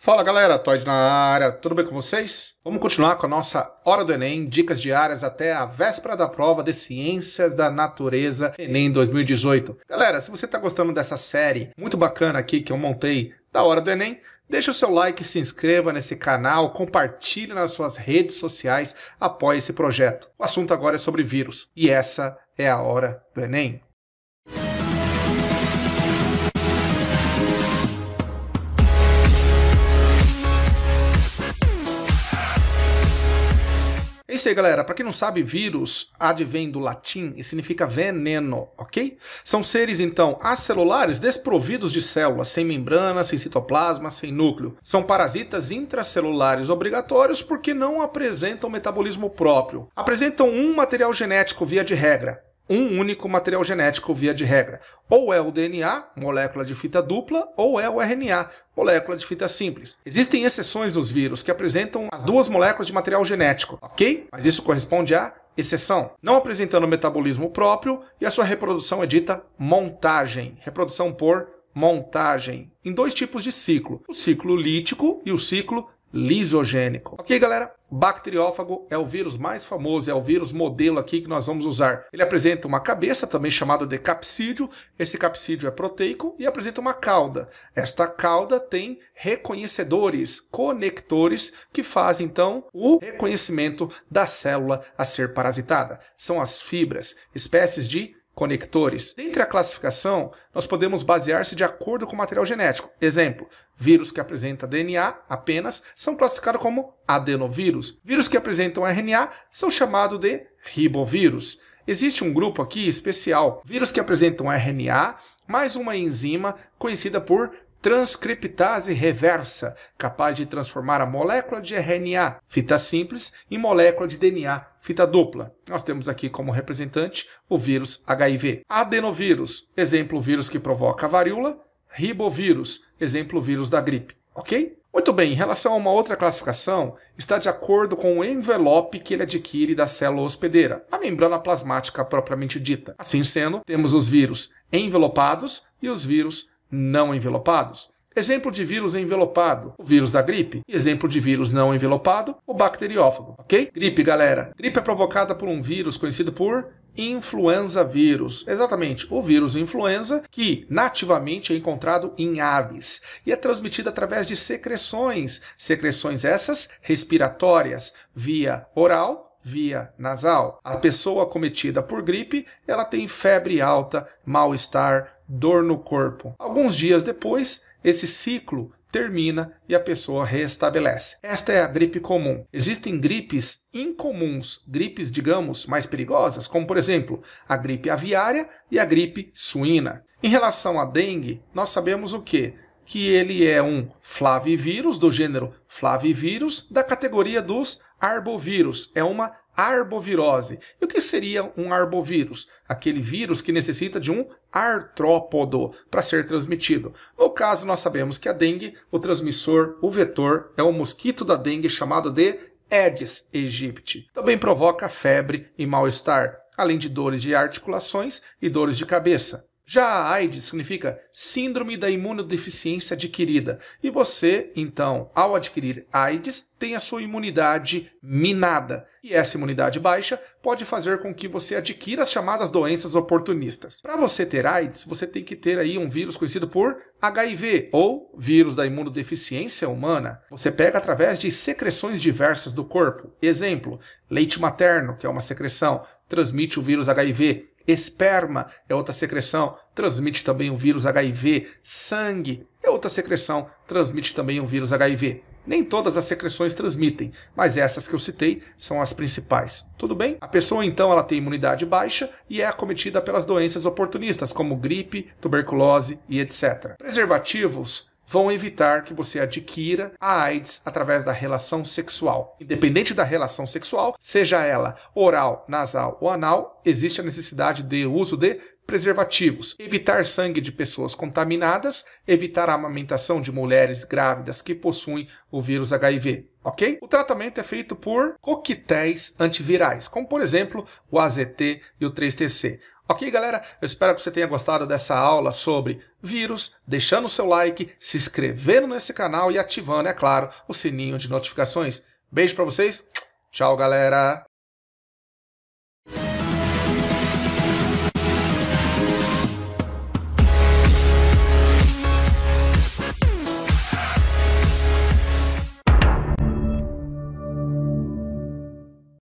Fala galera, Toide na área, tudo bem com vocês? Vamos continuar com a nossa Hora do Enem, dicas diárias até a véspera da prova de Ciências da Natureza Enem 2018. Galera, se você está gostando dessa série muito bacana aqui que eu montei da Hora do Enem, deixa o seu like, se inscreva nesse canal, compartilhe nas suas redes sociais, apoie esse projeto. O assunto agora é sobre vírus e essa é a Hora do Enem. isso aí, galera. Para quem não sabe, vírus advém do latim e significa veneno, ok? São seres, então, acelulares desprovidos de células, sem membrana, sem citoplasma, sem núcleo. São parasitas intracelulares obrigatórios porque não apresentam metabolismo próprio. Apresentam um material genético via de regra, um único material genético via de regra. Ou é o DNA, molécula de fita dupla, ou é o RNA, molécula de fita simples. Existem exceções nos vírus que apresentam as duas moléculas de material genético, ok? Mas isso corresponde a exceção, não apresentando metabolismo próprio e a sua reprodução é dita montagem, reprodução por montagem, em dois tipos de ciclo, o ciclo lítico e o ciclo lisogênico. Ok, galera? Bacteriófago é o vírus mais famoso, é o vírus modelo aqui que nós vamos usar. Ele apresenta uma cabeça, também chamado de capsídio. Esse capsídio é proteico e apresenta uma cauda. Esta cauda tem reconhecedores, conectores, que fazem então o reconhecimento da célula a ser parasitada. São as fibras, espécies de conectores. Dentre a classificação, nós podemos basear-se de acordo com o material genético. Exemplo, vírus que apresentam DNA apenas são classificados como adenovírus. Vírus que apresentam RNA são chamados de ribovírus. Existe um grupo aqui especial, vírus que apresentam RNA, mais uma enzima conhecida por transcriptase reversa, capaz de transformar a molécula de RNA, fita simples, em molécula de DNA, fita dupla. Nós temos aqui como representante o vírus HIV. Adenovírus, exemplo, vírus que provoca varíola. Ribovírus, exemplo, vírus da gripe. Ok? Muito bem, em relação a uma outra classificação, está de acordo com o envelope que ele adquire da célula hospedeira, a membrana plasmática propriamente dita. Assim sendo, temos os vírus envelopados e os vírus não envelopados. Exemplo de vírus envelopado, o vírus da gripe. exemplo de vírus não envelopado, o bacteriófago, ok? Gripe, galera. Gripe é provocada por um vírus conhecido por influenza vírus. Exatamente, o vírus influenza que nativamente é encontrado em aves e é transmitido através de secreções, secreções essas respiratórias via oral via nasal. A pessoa cometida por gripe, ela tem febre alta, mal-estar, dor no corpo. Alguns dias depois, esse ciclo termina e a pessoa reestabelece. Esta é a gripe comum. Existem gripes incomuns, gripes, digamos, mais perigosas, como por exemplo a gripe aviária e a gripe suína. Em relação à dengue, nós sabemos o que? que ele é um flavivírus do gênero flavivírus da categoria dos arbovírus. É uma arbovirose. E o que seria um arbovírus? Aquele vírus que necessita de um artrópodo para ser transmitido. No caso, nós sabemos que a dengue, o transmissor, o vetor, é o mosquito da dengue chamado de Aedes aegypti. Também provoca febre e mal-estar, além de dores de articulações e dores de cabeça. Já a AIDS significa Síndrome da Imunodeficiência Adquirida. E você, então, ao adquirir AIDS, tem a sua imunidade minada. E essa imunidade baixa pode fazer com que você adquira as chamadas doenças oportunistas. Para você ter AIDS, você tem que ter aí um vírus conhecido por HIV, ou vírus da imunodeficiência humana. Você pega através de secreções diversas do corpo. Exemplo, leite materno, que é uma secreção, transmite o vírus HIV Esperma é outra secreção, transmite também o vírus HIV. Sangue é outra secreção, transmite também o vírus HIV. Nem todas as secreções transmitem, mas essas que eu citei são as principais. Tudo bem? A pessoa então ela tem imunidade baixa e é acometida pelas doenças oportunistas como gripe, tuberculose e etc. Preservativos vão evitar que você adquira a AIDS através da relação sexual. Independente da relação sexual, seja ela oral, nasal ou anal, existe a necessidade de uso de preservativos, evitar sangue de pessoas contaminadas, evitar a amamentação de mulheres grávidas que possuem o vírus HIV, ok? O tratamento é feito por coquetéis antivirais, como por exemplo o AZT e o 3TC. Ok, galera? Eu espero que você tenha gostado dessa aula sobre vírus, deixando o seu like, se inscrevendo nesse canal e ativando, é claro, o sininho de notificações. Beijo para vocês. Tchau, galera!